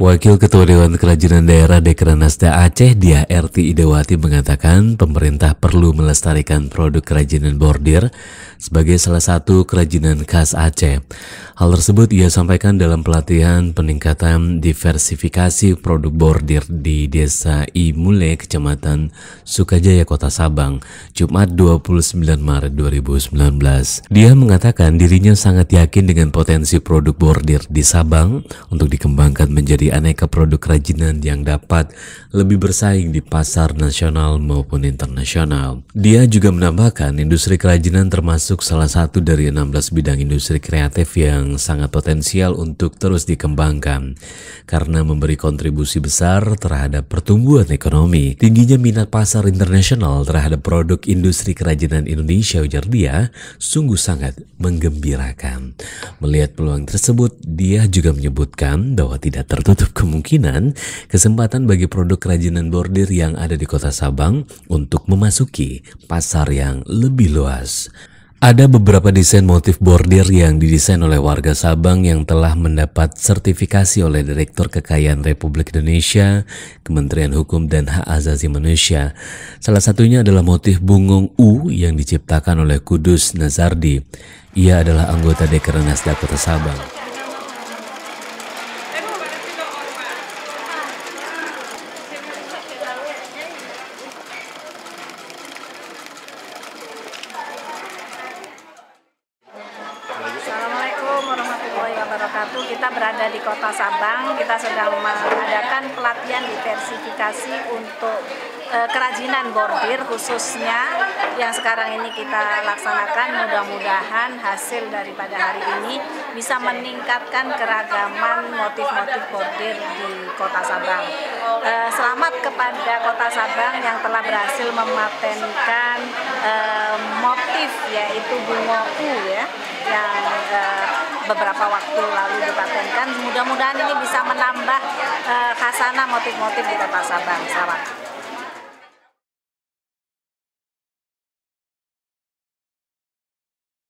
Wakil Ketua Dewan Kerajinan Daerah Dekranasda Aceh, Dia RT Idewati mengatakan pemerintah perlu melestarikan produk kerajinan bordir sebagai salah satu kerajinan khas Aceh. Hal tersebut ia sampaikan dalam pelatihan peningkatan diversifikasi produk bordir di Desa Imule, Kecamatan Sukajaya, Kota Sabang, Jumat 29 Maret 2019. Dia mengatakan dirinya sangat yakin dengan potensi produk bordir di Sabang untuk dikembangkan menjadi aneka produk kerajinan yang dapat lebih bersaing di pasar nasional maupun internasional. Dia juga menambahkan industri kerajinan termasuk salah satu dari 16 bidang industri kreatif yang yang sangat potensial untuk terus dikembangkan karena memberi kontribusi besar terhadap pertumbuhan ekonomi. Tingginya minat pasar internasional terhadap produk industri kerajinan Indonesia ujar dia sungguh sangat menggembirakan. Melihat peluang tersebut, dia juga menyebutkan bahwa tidak tertutup kemungkinan kesempatan bagi produk kerajinan bordir yang ada di kota Sabang untuk memasuki pasar yang lebih luas. Ada beberapa desain motif bordir yang didesain oleh warga Sabang yang telah mendapat sertifikasi oleh Direktur Kekayaan Republik Indonesia, Kementerian Hukum dan Hak Asasi Manusia. Salah satunya adalah motif bungung U yang diciptakan oleh Kudus Nazardi. Ia adalah anggota Dekranas Dakota Sabang. wabarakatuh. Kita berada di Kota Sabang. Kita sedang mengadakan pelatihan diversifikasi untuk eh, kerajinan bordir khususnya yang sekarang ini kita laksanakan. Mudah-mudahan hasil daripada hari ini bisa meningkatkan keragaman motif-motif bordir di Kota Sabang. Eh, selamat kepada Kota Sabang yang telah berhasil mematenkan eh, motif yaitu bunga bungoku ya yang uh, beberapa waktu lalu dipatenkan. Mudah-mudahan ini bisa menambah uh, khasana motif-motif di Kota Sabang. Selamat.